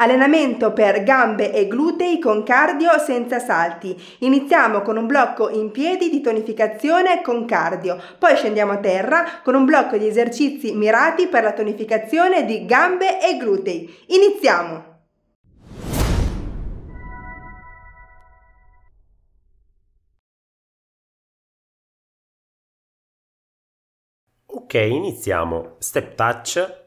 Allenamento per gambe e glutei con cardio senza salti. Iniziamo con un blocco in piedi di tonificazione con cardio, poi scendiamo a terra con un blocco di esercizi mirati per la tonificazione di gambe e glutei. Iniziamo! Ok, iniziamo. Step touch,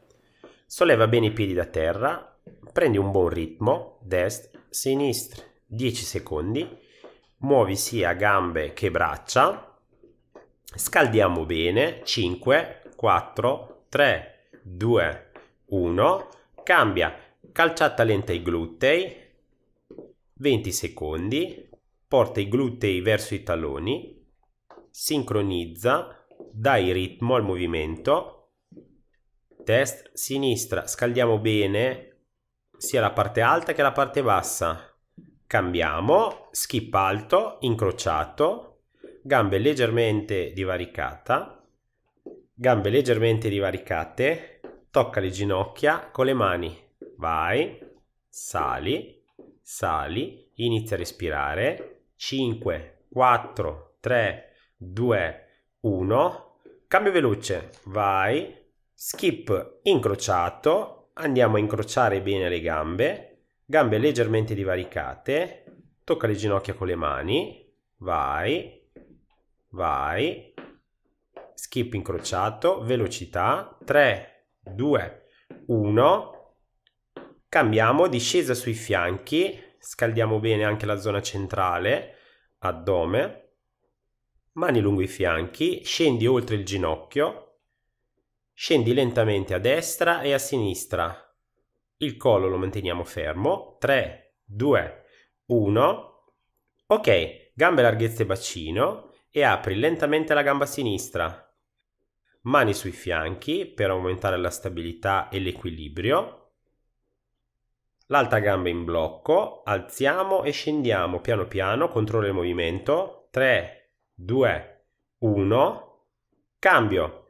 solleva bene i piedi da terra, prendi un buon ritmo, destra, sinistra, 10 secondi, muovi sia gambe che braccia, scaldiamo bene, 5, 4, 3, 2, 1, cambia, calciata lenta i glutei, 20 secondi, porta i glutei verso i talloni, sincronizza, dai ritmo al movimento, destra, sinistra, scaldiamo bene, sia la parte alta che la parte bassa. Cambiamo, skip alto, incrociato, gambe leggermente divaricata, gambe leggermente divaricate, tocca le ginocchia con le mani. Vai, sali, sali, inizia a respirare. 5, 4, 3, 2, 1. Cambio veloce, vai, skip incrociato, andiamo a incrociare bene le gambe, gambe leggermente divaricate, tocca le ginocchia con le mani, vai, vai, skip incrociato, velocità, 3, 2, 1, cambiamo, discesa sui fianchi, scaldiamo bene anche la zona centrale, addome, mani lungo i fianchi, scendi oltre il ginocchio, Scendi lentamente a destra e a sinistra. Il collo lo manteniamo fermo. 3, 2, 1. Ok, gambe larghezze bacino e apri lentamente la gamba sinistra. Mani sui fianchi per aumentare la stabilità e l'equilibrio. L'altra gamba in blocco, alziamo e scendiamo piano piano, controllo il movimento. 3, 2, 1. Cambio.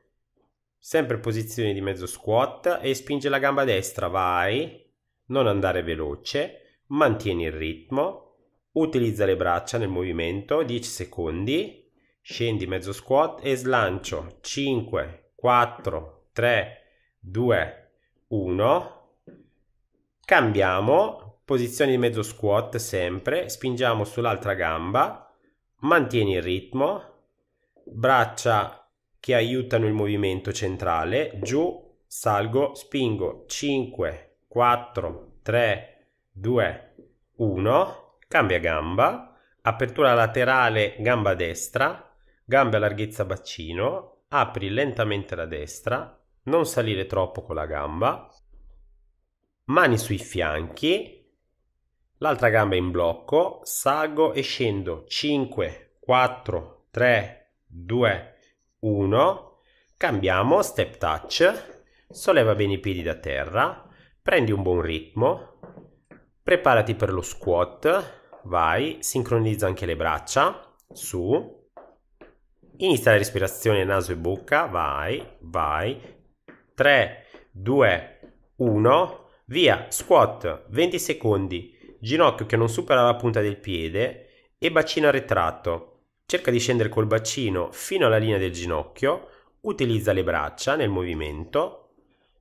Sempre posizione di mezzo squat e spinge la gamba destra, vai, non andare veloce, mantieni il ritmo, utilizza le braccia nel movimento, 10 secondi, scendi mezzo squat e slancio, 5, 4, 3, 2, 1, cambiamo, posizione di mezzo squat sempre, spingiamo sull'altra gamba, mantieni il ritmo, braccia che aiutano il movimento centrale, giù, salgo, spingo, 5, 4, 3, 2, 1, cambia gamba, apertura laterale gamba destra, gamba larghezza bacino, apri lentamente la destra, non salire troppo con la gamba, mani sui fianchi, l'altra gamba in blocco, salgo e scendo 5, 4, 3, 2, 1. 1, cambiamo, step touch, solleva bene i piedi da terra, prendi un buon ritmo, preparati per lo squat, vai, sincronizza anche le braccia, su, inizia la respirazione naso e bocca, vai, vai, 3, 2, 1, via, squat, 20 secondi, ginocchio che non supera la punta del piede e bacino arretrato. Cerca di scendere col bacino fino alla linea del ginocchio, utilizza le braccia nel movimento,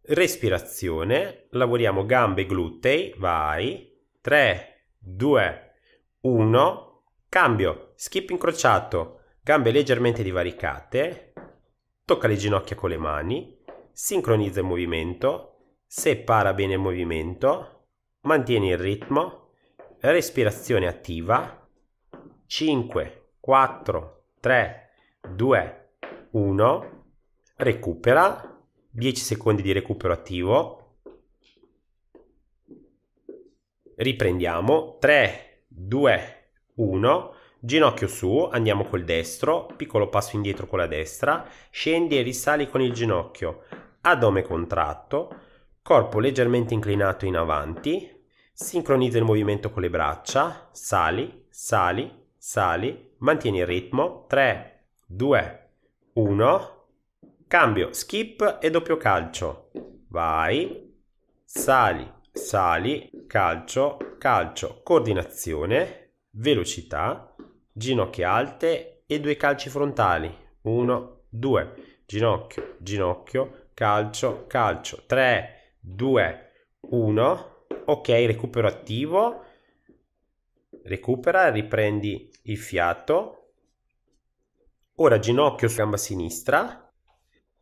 respirazione, lavoriamo gambe e glutei, vai, 3, 2, 1, cambio, skip incrociato, gambe leggermente divaricate, tocca le ginocchia con le mani, sincronizza il movimento, separa bene il movimento, mantieni il ritmo, respirazione attiva, 5, 4, 3, 2, 1, recupera, 10 secondi di recupero attivo, riprendiamo, 3, 2, 1, ginocchio su, andiamo col destro, piccolo passo indietro con la destra, scendi e risali con il ginocchio, addome contratto, corpo leggermente inclinato in avanti, sincronizza il movimento con le braccia, sali, sali, sali, mantieni il ritmo, 3, 2, 1, cambio, skip e doppio calcio, vai, sali, sali, calcio, calcio, coordinazione, velocità, ginocchia alte e due calci frontali, 1, 2, ginocchio, ginocchio, calcio, calcio, 3, 2, 1, ok, recupero attivo, recupera, riprendi il fiato. Ora ginocchio su gamba sinistra,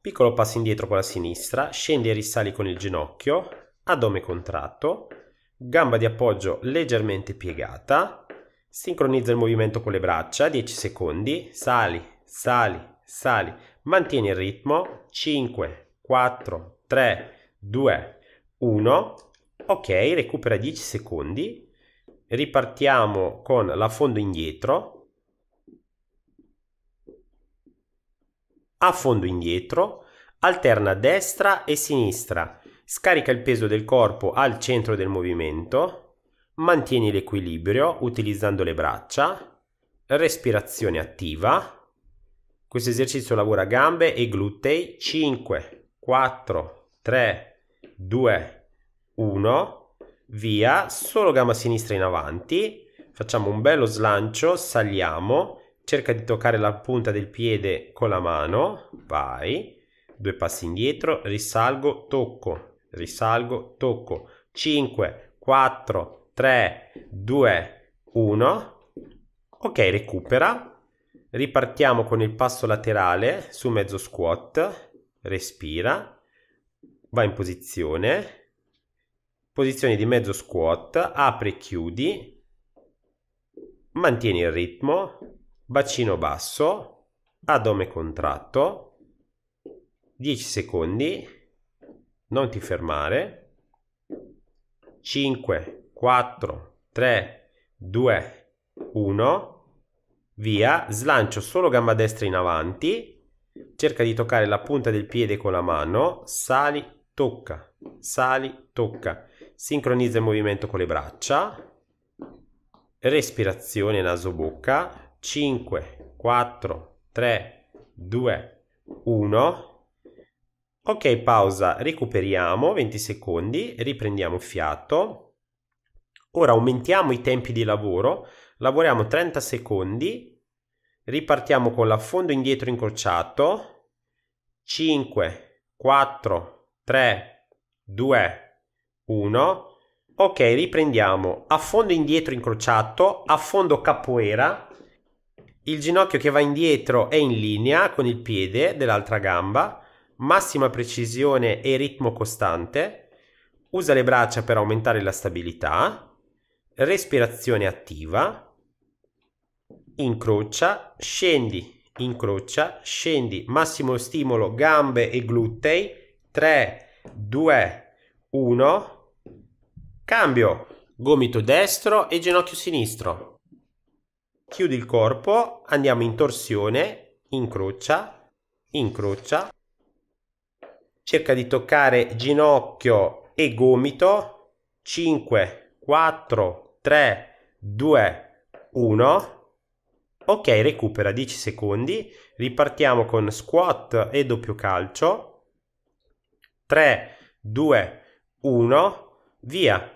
piccolo passo indietro con la sinistra, scendi e risali con il ginocchio, addome contratto, gamba di appoggio leggermente piegata, sincronizza il movimento con le braccia, 10 secondi, sali, sali, sali, mantieni il ritmo, 5, 4, 3, 2, 1, ok, recupera 10 secondi, ripartiamo con l'affondo indietro, affondo indietro, alterna destra e sinistra, scarica il peso del corpo al centro del movimento, mantieni l'equilibrio utilizzando le braccia, respirazione attiva. Questo esercizio lavora gambe e glutei 5, 4, 3, 2, 1 via, solo gamba sinistra in avanti, facciamo un bello slancio, saliamo, cerca di toccare la punta del piede con la mano, vai, due passi indietro, risalgo, tocco, risalgo, tocco, 5, 4, 3, 2, 1, ok, recupera, ripartiamo con il passo laterale su mezzo squat, respira, va in posizione, posizione di mezzo squat, apri e chiudi, mantieni il ritmo, bacino basso, addome contratto, 10 secondi, non ti fermare, 5, 4, 3, 2, 1, via, slancio solo gamba destra in avanti, cerca di toccare la punta del piede con la mano, sali, tocca, sali, tocca sincronizza il movimento con le braccia, respirazione naso-bocca, 5, 4, 3, 2, 1. Ok, pausa, recuperiamo 20 secondi, riprendiamo fiato. Ora aumentiamo i tempi di lavoro, lavoriamo 30 secondi, ripartiamo con l'affondo indietro incrociato, 5, 4, 3, 2, 1. 1. Ok, riprendiamo. Affondo indietro incrociato, affondo capoeira. Il ginocchio che va indietro è in linea con il piede dell'altra gamba. Massima precisione e ritmo costante. Usa le braccia per aumentare la stabilità. Respirazione attiva. Incrocia, scendi, incrocia, scendi. Massimo stimolo gambe e glutei. 3, 2, 1 Cambio, gomito destro e ginocchio sinistro. Chiudi il corpo, andiamo in torsione, incrocia, incrocia. Cerca di toccare ginocchio e gomito. 5, 4, 3, 2, 1. Ok, recupera 10 secondi. Ripartiamo con squat e doppio calcio. 3, 2, 1. Via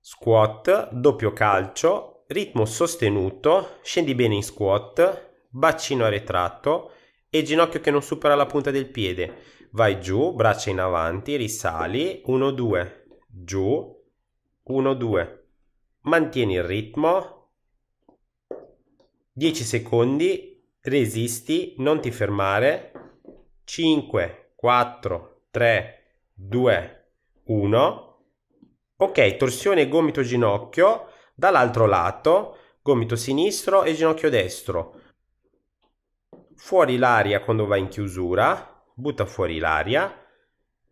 squat, doppio calcio, ritmo sostenuto, scendi bene in squat, bacino arretrato e ginocchio che non supera la punta del piede. Vai giù, braccia in avanti, risali, 1 2, giù, 1 2. Mantieni il ritmo. 10 secondi, resisti, non ti fermare. 5 4 3 2 1 Ok, torsione gomito ginocchio dall'altro lato, gomito sinistro e ginocchio destro. Fuori l'aria quando va in chiusura, butta fuori l'aria,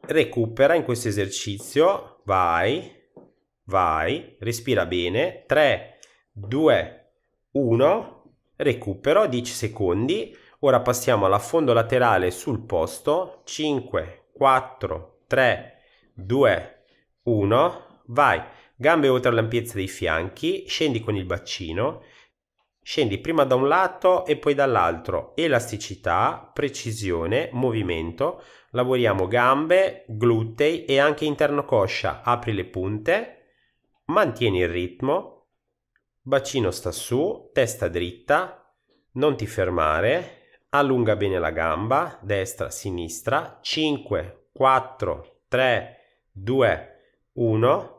recupera in questo esercizio, vai, vai, respira bene, 3, 2, 1, recupero, 10 secondi, ora passiamo all'affondo laterale sul posto, 5, 4, 3, 2, 1, Vai, gambe oltre l'ampiezza dei fianchi, scendi con il bacino, scendi prima da un lato e poi dall'altro. Elasticità, precisione, movimento. Lavoriamo gambe, glutei e anche interno coscia. Apri le punte, mantieni il ritmo, bacino sta su, testa dritta, non ti fermare. Allunga bene la gamba, destra, sinistra, 5, 4, 3, 2, 1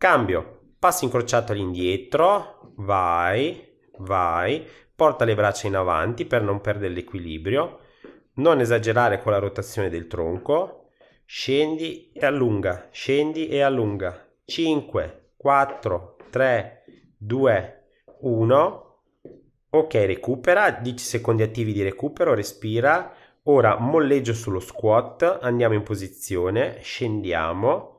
Cambio, passo incrociato all'indietro, vai, vai, porta le braccia in avanti per non perdere l'equilibrio, non esagerare con la rotazione del tronco, scendi e allunga, scendi e allunga. 5, 4, 3, 2, 1. Ok, recupera, 10 secondi attivi di recupero, respira. Ora molleggio sullo squat, andiamo in posizione, scendiamo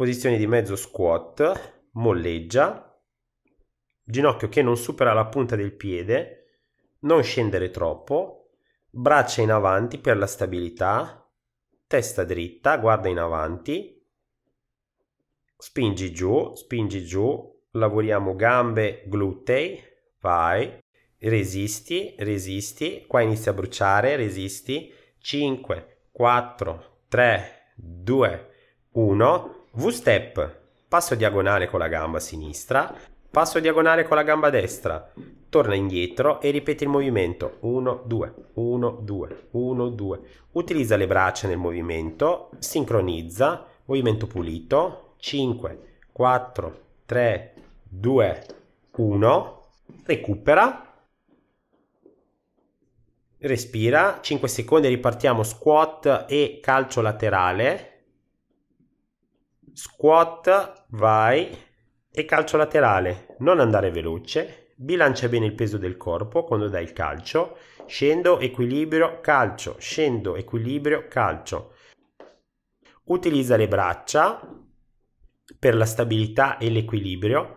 posizione di mezzo squat, molleggia, ginocchio che non supera la punta del piede, non scendere troppo, braccia in avanti per la stabilità, testa dritta, guarda in avanti, spingi giù, spingi giù, lavoriamo gambe, glutei, vai, resisti, resisti, qua inizia a bruciare, resisti, 5, 4, 3, 2, 1, V-step, passo diagonale con la gamba sinistra, passo diagonale con la gamba destra, torna indietro e ripeti il movimento 1, 2, 1, 2, 1, 2. Utilizza le braccia nel movimento, sincronizza, movimento pulito, 5, 4, 3, 2, 1, recupera, respira, 5 secondi, ripartiamo squat e calcio laterale, squat, mm. vai e calcio laterale. Non andare veloce, bilancia bene il peso del corpo quando dai il calcio, scendo, equilibrio, calcio, scendo, equilibrio, calcio. Utilizza le braccia per la stabilità e l'equilibrio.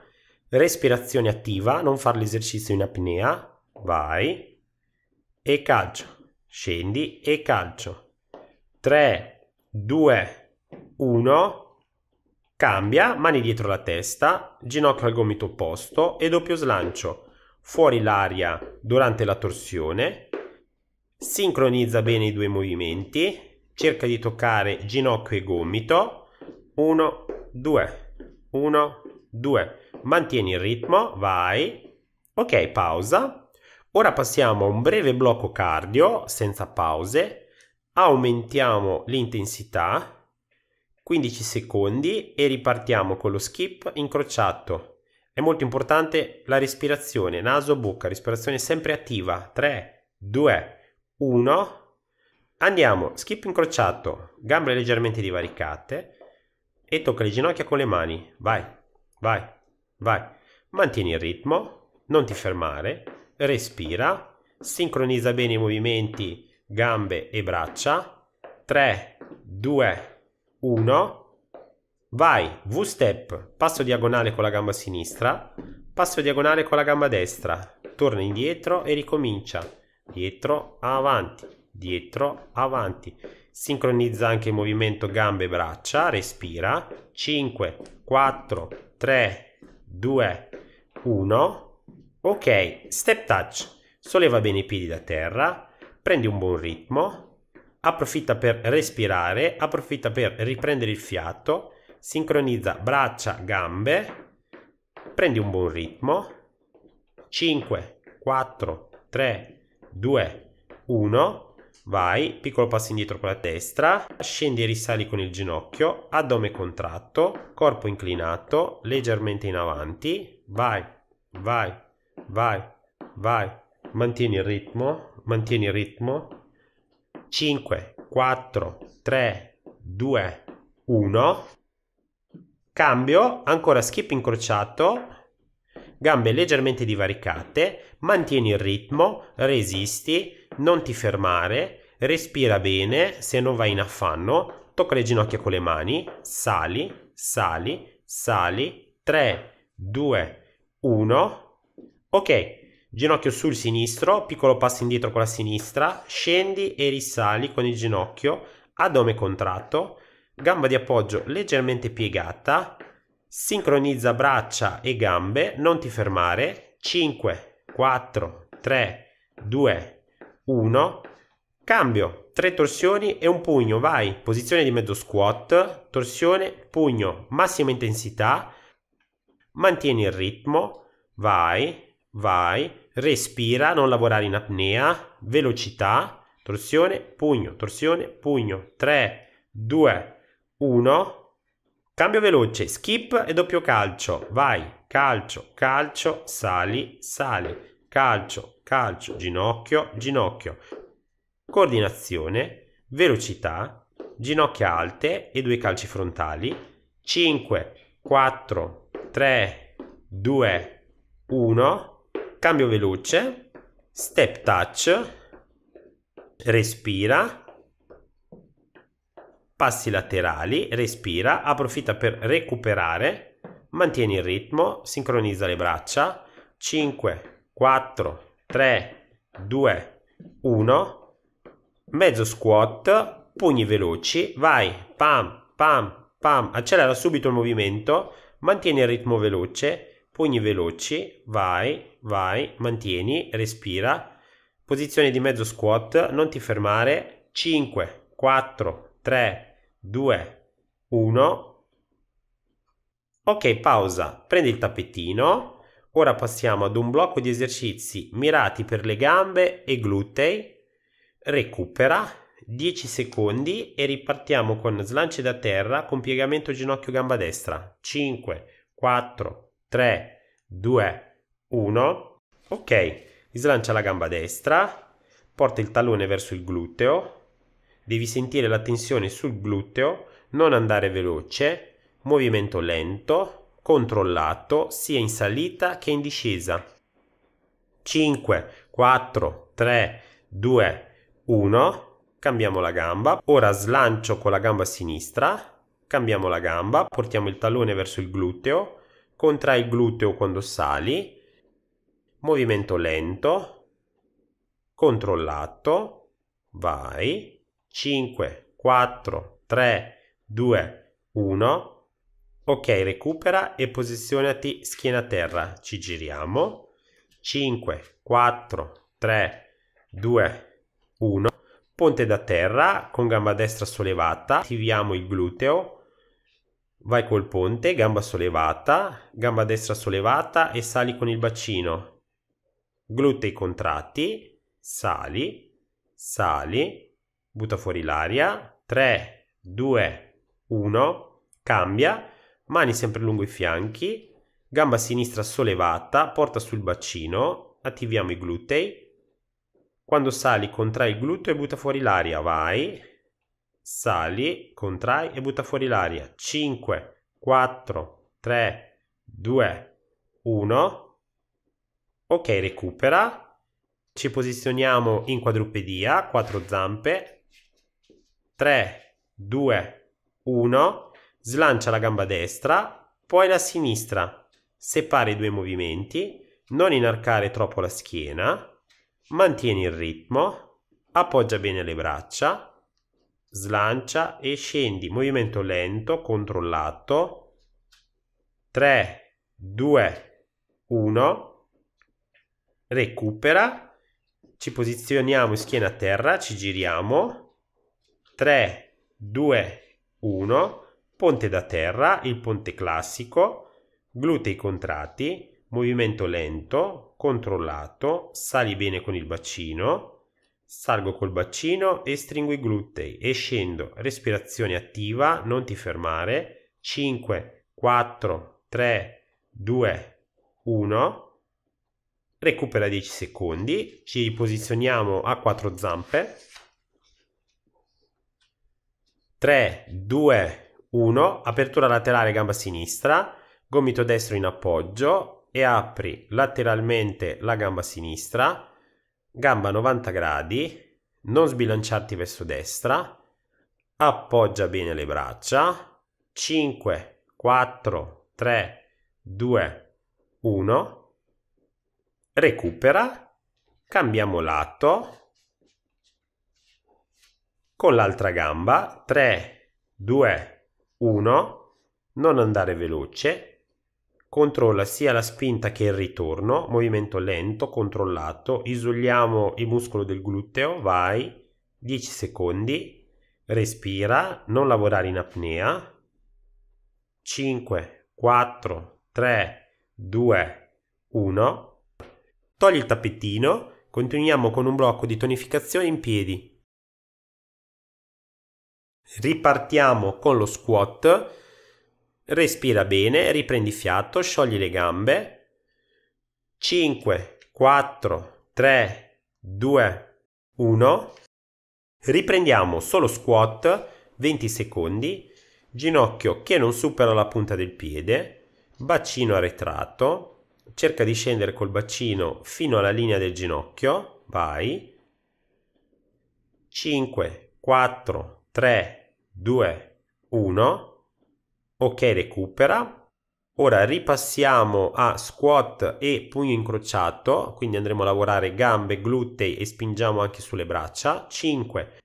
Respirazione attiva, non fare l'esercizio in apnea, vai e calcio, scendi e calcio. 3, 2, 1 Cambia, mani dietro la testa, ginocchio al gomito opposto e doppio slancio. Fuori l'aria durante la torsione. Sincronizza bene i due movimenti. Cerca di toccare ginocchio e gomito. 1, 2, 1, 2. Mantieni il ritmo, vai. Ok, pausa. Ora passiamo a un breve blocco cardio senza pause. Aumentiamo l'intensità 15 secondi e ripartiamo con lo skip incrociato. È molto importante la respirazione, naso, bocca, respirazione sempre attiva. 3, 2, 1. Andiamo, skip incrociato, gambe leggermente divaricate e tocca le ginocchia con le mani. Vai, vai, vai. Mantieni il ritmo, non ti fermare, respira, sincronizza bene i movimenti gambe e braccia. 3, 2, 1. 1, vai, V-step, passo diagonale con la gamba sinistra, passo diagonale con la gamba destra, torna indietro e ricomincia, dietro, avanti, dietro, avanti. Sincronizza anche il movimento gambe e braccia, respira, 5, 4, 3, 2, 1, ok, step touch, solleva bene i piedi da terra, prendi un buon ritmo, approfitta per respirare, approfitta per riprendere il fiato, sincronizza braccia, gambe, prendi un buon ritmo. 5, 4, 3, 2, 1, vai, piccolo passo indietro con la destra, scendi e risali con il ginocchio, addome contratto, corpo inclinato, leggermente in avanti, vai, vai, vai, vai, mantieni il ritmo, mantieni il ritmo, 5, 4, 3, 2, 1. Cambio, ancora skip incrociato, gambe leggermente divaricate, mantieni il ritmo, resisti, non ti fermare, respira bene se non vai in affanno, tocca le ginocchia con le mani, sali, sali, sali, 3, 2, 1. Ok, ginocchio sul sinistro, piccolo passo indietro con la sinistra, scendi e risali con il ginocchio, addome contratto, gamba di appoggio leggermente piegata, sincronizza braccia e gambe, non ti fermare, 5, 4, 3, 2, 1, cambio, 3 torsioni e un pugno, vai, posizione di mezzo squat, torsione, pugno, massima intensità, mantieni il ritmo, vai, vai, respira, non lavorare in apnea, velocità, torsione, pugno, torsione, pugno, 3, 2, 1, Cambio veloce, skip e doppio calcio. Vai, calcio, calcio, sali, sale, calcio, calcio, ginocchio, ginocchio. Coordinazione, velocità, ginocchia alte e due calci frontali. 5, 4, 3, 2, 1 cambio veloce, step touch, respira, passi laterali, respira, approfitta per recuperare, mantieni il ritmo, sincronizza le braccia, 5, 4, 3, 2, 1, mezzo squat, pugni veloci, vai, pam, pam, pam, accelera subito il movimento, mantieni il ritmo veloce, pugni veloci, vai, vai, mantieni, respira, posizione di mezzo squat, non ti fermare, 5, 4, 3, 2, 1. Ok, pausa, prendi il tappetino, ora passiamo ad un blocco di esercizi mirati per le gambe e glutei, recupera, 10 secondi e ripartiamo con slanci da terra con piegamento ginocchio gamba destra, 5, 4, 3, 3, 2, 1. Ok, slancia la gamba destra, porta il tallone verso il gluteo, devi sentire la tensione sul gluteo, non andare veloce, movimento lento, controllato, sia in salita che in discesa. 5, 4, 3, 2, 1. Cambiamo la gamba. Ora slancio con la gamba sinistra. Cambiamo la gamba. Portiamo il tallone verso il gluteo contrai il gluteo quando sali, movimento lento, controllato, vai, 5, 4, 3, 2, 1, ok recupera e posizionati schiena a terra, ci giriamo, 5, 4, 3, 2, 1, ponte da terra con gamba destra sollevata, attiviamo il gluteo, Vai col ponte, gamba sollevata, gamba destra sollevata e sali con il bacino. Glutei contratti, sali, sali, butta fuori l'aria. 3, 2, 1, cambia, mani sempre lungo i fianchi, gamba sinistra sollevata, porta sul bacino, attiviamo i glutei. Quando sali contrai il gluteo e butta fuori l'aria, vai, Sali, contrai e butta fuori l'aria. 5, 4, 3, 2, 1. Ok, recupera. Ci posizioniamo in quadrupedia, quattro zampe. 3, 2, 1. Slancia la gamba destra, poi la sinistra. Separa i due movimenti, non inarcare troppo la schiena. Mantieni il ritmo, appoggia bene le braccia slancia e scendi, movimento lento, controllato, 3, 2, 1, recupera, ci posizioniamo in schiena a terra, ci giriamo, 3, 2, 1, ponte da terra, il ponte classico, glutei contratti, movimento lento, controllato, sali bene con il bacino, Salgo col bacino e stringo i glutei e scendo. Respirazione attiva, non ti fermare. 5, 4, 3, 2, 1. Recupera 10 secondi. Ci posizioniamo a quattro zampe. 3, 2, 1. Apertura laterale gamba sinistra. Gomito destro in appoggio e apri lateralmente la gamba sinistra gamba 90 gradi, non sbilanciarti verso destra, appoggia bene le braccia, 5, 4, 3, 2, 1, recupera, cambiamo lato, con l'altra gamba 3, 2, 1, non andare veloce, controlla sia la spinta che il ritorno, movimento lento, controllato, isoliamo il muscolo del gluteo, vai, 10 secondi, respira, non lavorare in apnea, 5, 4, 3, 2, 1, togli il tappetino, continuiamo con un blocco di tonificazione in piedi. Ripartiamo con lo squat Respira bene, riprendi fiato, sciogli le gambe. 5, 4, 3, 2, 1. Riprendiamo solo squat, 20 secondi, ginocchio che non supera la punta del piede, bacino arretrato, cerca di scendere col bacino fino alla linea del ginocchio, vai. 5, 4, 3, 2, 1 ok recupera Ora ripassiamo a squat e pugno incrociato, quindi andremo a lavorare gambe, glutei e spingiamo anche sulle braccia. 5,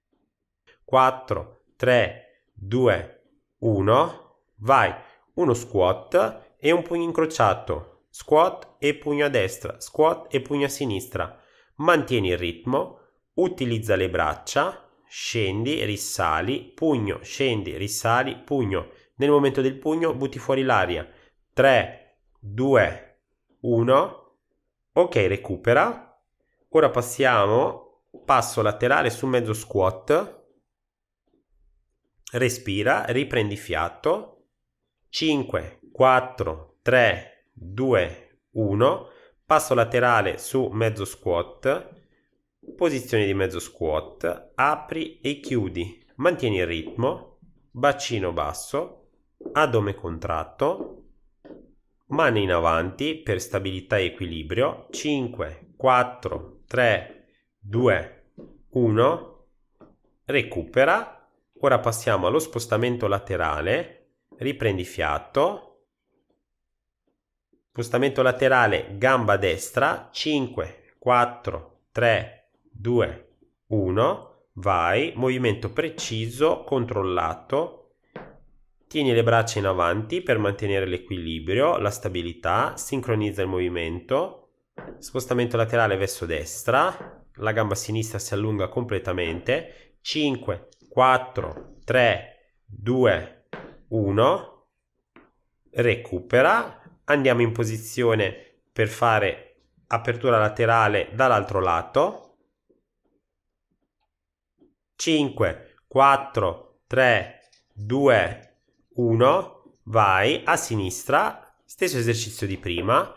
4, 3, 2, 1, vai, uno squat e un pugno incrociato, squat e pugno a destra, squat e pugno a sinistra. Mantieni il ritmo, utilizza le braccia, scendi, risali, pugno, scendi, risali, pugno nel momento del pugno butti fuori l'aria. 3, 2, 1. Ok, recupera. Ora passiamo, passo laterale su mezzo squat. Respira, riprendi fiato. 5, 4, 3, 2, 1. Passo laterale su mezzo squat. Posizione di mezzo squat. Apri e chiudi. Mantieni il ritmo. Bacino basso adome contratto, mani in avanti per stabilità e equilibrio, 5, 4, 3, 2, 1, recupera, ora passiamo allo spostamento laterale, riprendi fiato, spostamento laterale gamba destra, 5, 4, 3, 2, 1, vai, movimento preciso, controllato, Tieni le braccia in avanti per mantenere l'equilibrio, la stabilità, sincronizza il movimento, spostamento laterale verso destra, la gamba sinistra si allunga completamente, 5, 4, 3, 2, 1, recupera, andiamo in posizione per fare apertura laterale dall'altro lato, 5, 4, 3, 2, 1, 1, vai a sinistra, stesso esercizio di prima,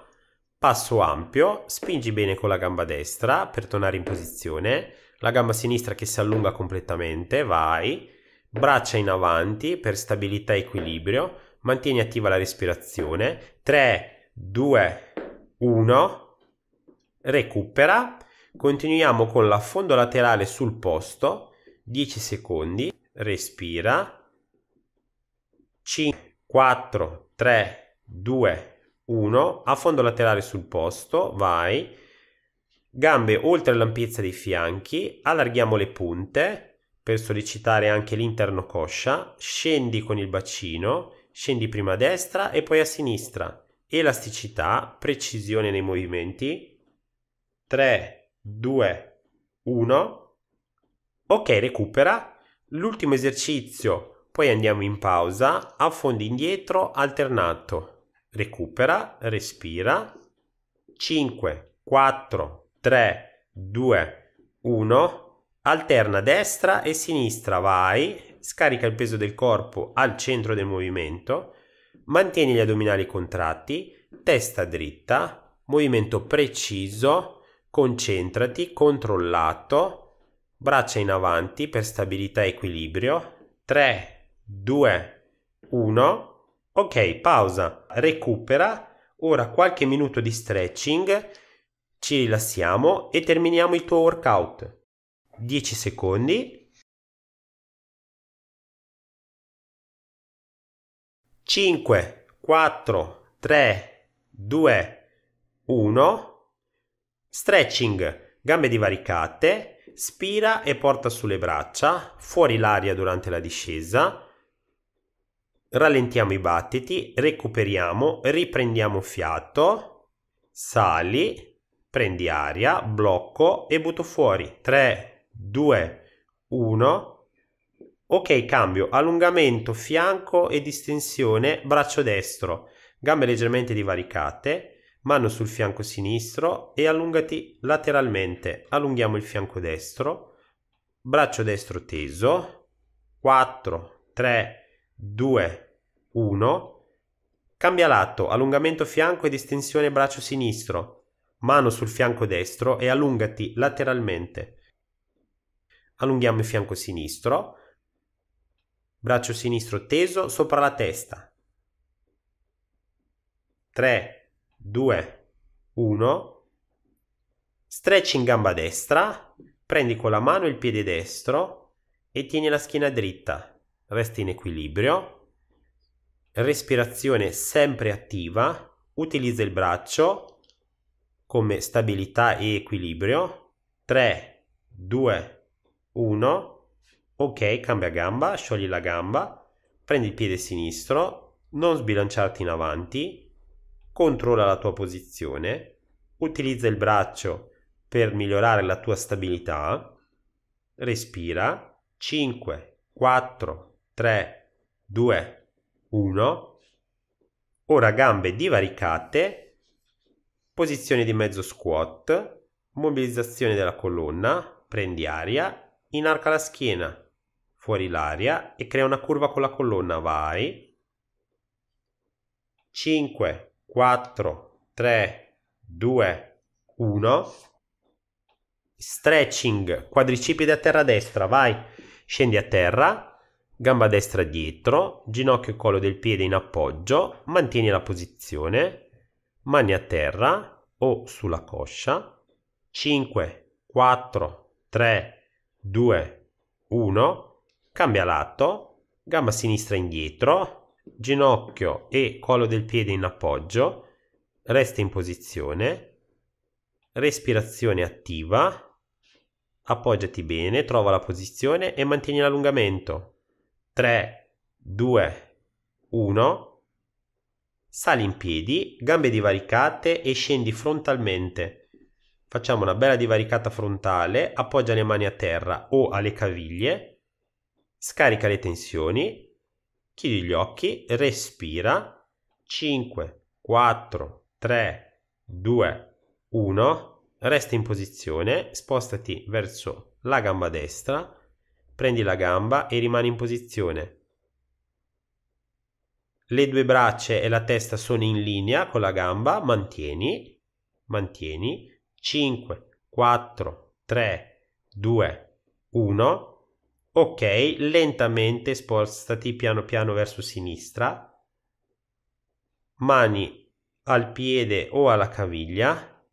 passo ampio, spingi bene con la gamba destra per tornare in posizione, la gamba sinistra che si allunga completamente, vai, braccia in avanti per stabilità e equilibrio, mantieni attiva la respirazione, 3, 2, 1, recupera, continuiamo con l'affondo laterale sul posto, 10 secondi, respira, 5, 4, 3, 2, 1, a fondo laterale sul posto, vai, gambe oltre l'ampiezza dei fianchi, allarghiamo le punte per sollecitare anche l'interno coscia, scendi con il bacino, scendi prima a destra e poi a sinistra, elasticità, precisione nei movimenti, 3, 2, 1, ok recupera, l'ultimo esercizio poi andiamo in pausa, affondi indietro, alternato, recupera, respira, 5, 4, 3, 2, 1, alterna destra e sinistra, vai, scarica il peso del corpo al centro del movimento, mantieni gli addominali contratti, testa dritta, movimento preciso, concentrati, controllato, braccia in avanti per stabilità e equilibrio, 3, 2, 1. Ok, pausa, recupera, ora qualche minuto di stretching, ci rilassiamo e terminiamo il tuo workout. 10 secondi. 5, 4, 3, 2, 1. Stretching, gambe divaricate, spira e porta sulle braccia, fuori l'aria durante la discesa rallentiamo i battiti, recuperiamo, riprendiamo fiato, sali, prendi aria, blocco e butto fuori. 3, 2, 1. Ok, cambio, allungamento, fianco e distensione, braccio destro, gambe leggermente divaricate, mano sul fianco sinistro e allungati lateralmente. Allunghiamo il fianco destro, braccio destro teso, 4, 3, 2, 1. Cambia lato, allungamento fianco e distensione braccio sinistro, mano sul fianco destro e allungati lateralmente. Allunghiamo il fianco sinistro, braccio sinistro teso sopra la testa. 3, 2, 1. in gamba destra, prendi con la mano il piede destro e tieni la schiena dritta resta in equilibrio, respirazione sempre attiva, utilizza il braccio come stabilità e equilibrio. 3, 2, 1, ok, cambia gamba, sciogli la gamba, prendi il piede sinistro, non sbilanciarti in avanti, controlla la tua posizione, utilizza il braccio per migliorare la tua stabilità, respira 5, 4, 3, 2, 1. Ora gambe divaricate, posizione di mezzo squat, mobilizzazione della colonna, prendi aria, inarca la schiena, fuori l'aria e crea una curva con la colonna, vai. 5, 4, 3, 2, 1. Stretching, quadricipiti a terra destra, vai. Scendi a terra, gamba destra dietro, ginocchio e collo del piede in appoggio, mantieni la posizione, mani a terra o sulla coscia, 5, 4, 3, 2, 1, cambia lato, gamba sinistra indietro, ginocchio e collo del piede in appoggio, resta in posizione, respirazione attiva, appoggiati bene, trova la posizione e mantieni l'allungamento. 3, 2, 1. Sali in piedi, gambe divaricate e scendi frontalmente. Facciamo una bella divaricata frontale, appoggia le mani a terra o alle caviglie, scarica le tensioni, chiudi gli occhi, respira. 5, 4, 3, 2, 1. Resta in posizione, spostati verso la gamba destra prendi la gamba e rimani in posizione. Le due braccia e la testa sono in linea con la gamba, mantieni, mantieni, 5, 4, 3, 2, 1, Ok, lentamente spostati piano piano verso sinistra, mani al piede o alla caviglia,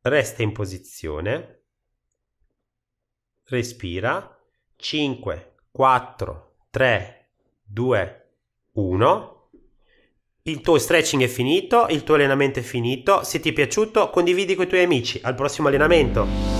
resta in posizione, respira, 5, 4, 3, 2, 1. Il tuo stretching è finito, il tuo allenamento è finito. Se ti è piaciuto, condividi con i tuoi amici. Al prossimo allenamento!